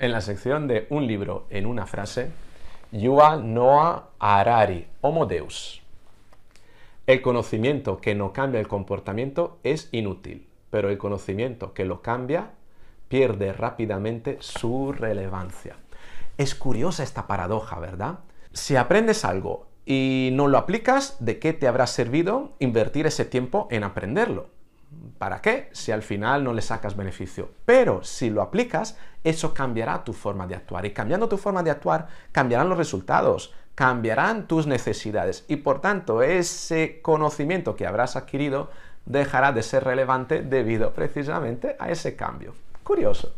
En la sección de Un libro en una frase, Yua Noah Harari, Homo Deus. El conocimiento que no cambia el comportamiento es inútil, pero el conocimiento que lo cambia pierde rápidamente su relevancia. Es curiosa esta paradoja, ¿verdad? Si aprendes algo y no lo aplicas, ¿de qué te habrá servido invertir ese tiempo en aprenderlo? ¿Para qué? Si al final no le sacas beneficio. Pero si lo aplicas, eso cambiará tu forma de actuar. Y cambiando tu forma de actuar, cambiarán los resultados, cambiarán tus necesidades. Y por tanto, ese conocimiento que habrás adquirido dejará de ser relevante debido precisamente a ese cambio. Curioso.